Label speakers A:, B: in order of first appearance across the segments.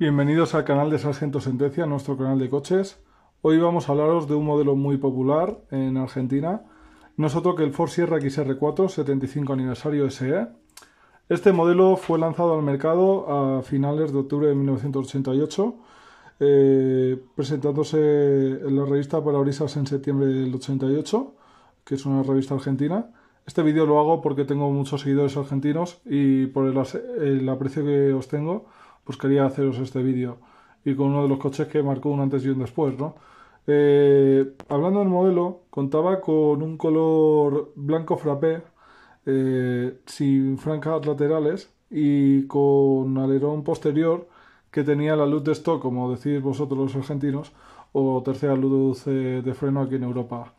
A: Bienvenidos al canal de Sargento Sentencia, nuestro canal de coches. Hoy vamos a hablaros de un modelo muy popular en Argentina, no que el Ford Sierra XR4 75 aniversario SE. Este modelo fue lanzado al mercado a finales de octubre de 1988, eh, presentándose en la revista Parabrisas en septiembre del 88, que es una revista argentina. Este vídeo lo hago porque tengo muchos seguidores argentinos y por el aprecio que os tengo pues quería haceros este vídeo y con uno de los coches que marcó un antes y un después, ¿no? Eh, hablando del modelo, contaba con un color blanco frappé eh, sin franjas laterales y con alerón posterior que tenía la luz de stock, como decís vosotros los argentinos, o tercera luz de freno aquí en Europa.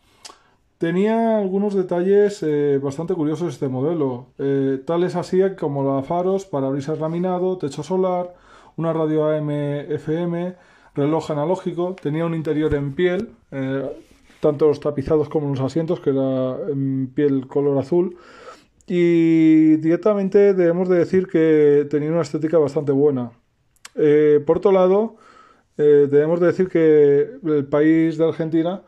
A: Tenía algunos detalles eh, bastante curiosos este modelo. Eh, tales así como la faros, parabrisas laminado, techo solar, una radio AM-FM, reloj analógico. Tenía un interior en piel, eh, tanto los tapizados como los asientos, que era en piel color azul. Y directamente debemos de decir que tenía una estética bastante buena. por otro lado, debemos de decir que el país de Argentina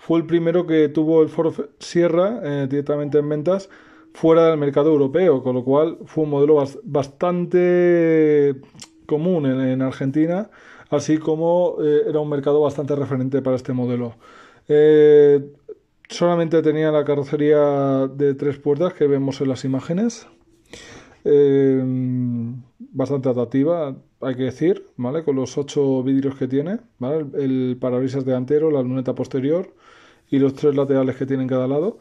A: fue el primero que tuvo el Ford Sierra eh, directamente en ventas fuera del mercado europeo, con lo cual fue un modelo bastante común en, Argentina, así como eh, era un mercado bastante referente para este modelo. Eh, solamente tenía la carrocería de tres puertas que vemos en las imágenes. Em, bastante atractiva, hay que decir, ¿vale? Con los ocho vidrios que tiene, El, parabrisas delantero, la luneta posterior y los tres laterales que tiene en cada lado.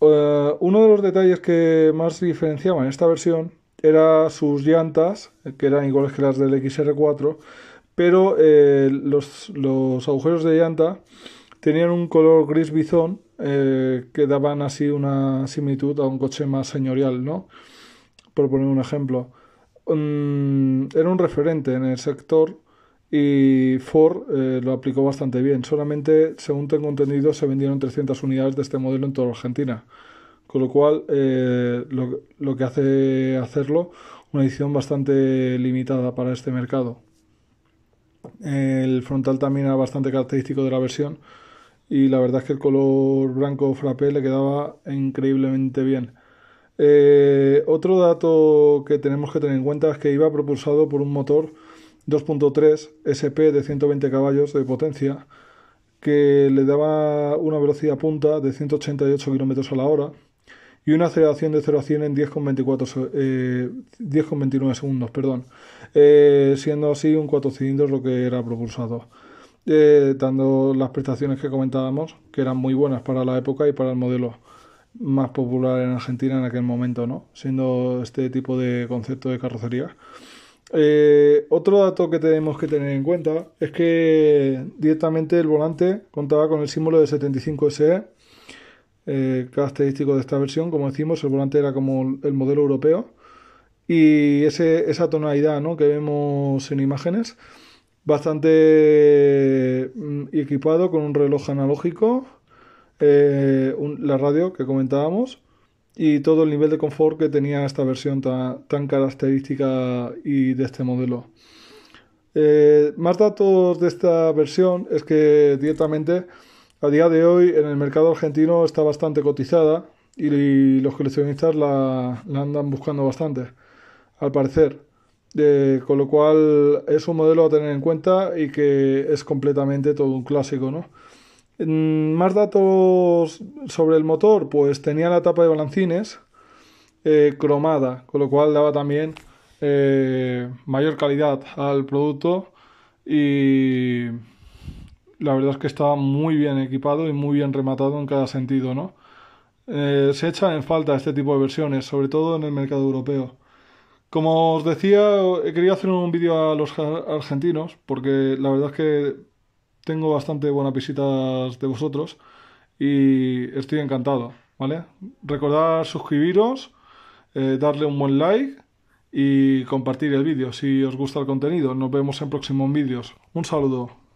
A: Eh, uno de los detalles que más diferenciaba en esta versión era sus llantas, que eran iguales que las del XR4, pero eh, los, los, agujeros de llanta tenían un color gris bizón eh, que daban así una similitud a un coche más señorial, ¿no? por poner un ejemplo, era un referente en el sector y Ford eh, lo aplicó bastante bien. Solamente, según tengo entendido, se vendieron 300 unidades de este modelo en toda Argentina. Con lo cual, eh, lo, que hace hacerlo una edición bastante limitada para este mercado. El frontal también era bastante característico de la versión y la verdad es que el color blanco frappé le quedaba increíblemente bien. Eh, otro dato que tenemos que tener en cuenta es que iba propulsado por un motor 2.3 SP de 120 caballos de potencia que le daba una velocidad punta de 188 km a la hora y una aceleración de 0 a 100 en 10,29 eh, segundos, perdón, eh, siendo así un cuatro cilindros lo que era propulsado, eh, dando las prestaciones que comentábamos, que eran muy buenas para la época y para el modelo más popular en Argentina en aquel momento, ¿no? Siendo este tipo de concepto de carrocería. Eh, otro dato que tenemos que tener en cuenta es que directamente el volante contaba con el símbolo de 75 SE, eh, característico de esta versión, como decimos, el volante era como el modelo europeo y esa tonalidad que vemos en imágenes, bastante mm, equipado con un reloj analógico eh, la radio que comentábamos y todo el nivel de confort que tenía esta versión tan, característica y de este modelo. Eh, más datos de esta versión es que directamente a día de hoy en el mercado argentino está bastante cotizada y los coleccionistas la, andan buscando bastante, al parecer. Eh, con lo cual es un modelo a tener en cuenta y que es completamente todo un clásico, ¿no? Mm, más datos sobre el motor, pues tenía la tapa de balancines eh, cromada, con lo cual daba también eh, mayor calidad al producto y la verdad es que estaba muy bien equipado y muy bien rematado en cada sentido, ¿no? Eh, se echa en falta este tipo de versiones, sobre todo en el mercado europeo. Como os decía, quería hacer un vídeo a los argentinos, porque la verdad es que tengo bastante buenas visitas de vosotros y estoy encantado, ¿vale? Recordad suscribiros, eh, darle un buen like y compartir el vídeo si os gusta el contenido. Nos vemos en próximos vídeos. Un saludo.